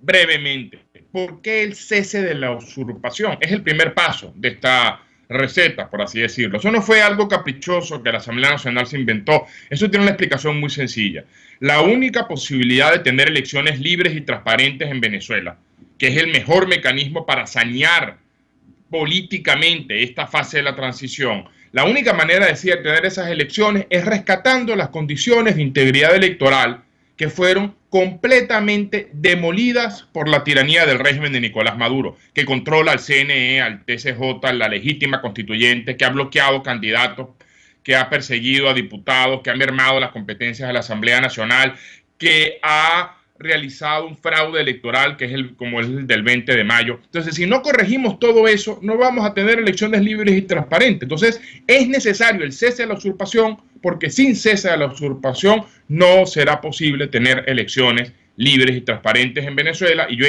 brevemente. ¿Por qué el cese de la usurpación? Es el primer paso de esta receta, por así decirlo. Eso no fue algo caprichoso que la Asamblea Nacional se inventó. Eso tiene una explicación muy sencilla. La única posibilidad de tener elecciones libres y transparentes en Venezuela, que es el mejor mecanismo para sanear políticamente esta fase de la transición. La única manera de, tener esas elecciones es rescatando las condiciones de integridad electoral que fueron completamente demolidas por la tiranía del régimen de Nicolás Maduro, que controla al CNE, al TCJ, la legítima constituyente, que ha bloqueado candidatos, que ha perseguido a diputados, que ha mermado las competencias de la Asamblea Nacional, que ha realizado un fraude electoral, que es el, como es el del 20 de mayo. Entonces, si no corregimos todo eso, no vamos a tener elecciones libres y transparentes. Entonces, es necesario el cese de la usurpación, porque sin cese de la usurpación no será posible tener elecciones libres y transparentes en Venezuela. Y yo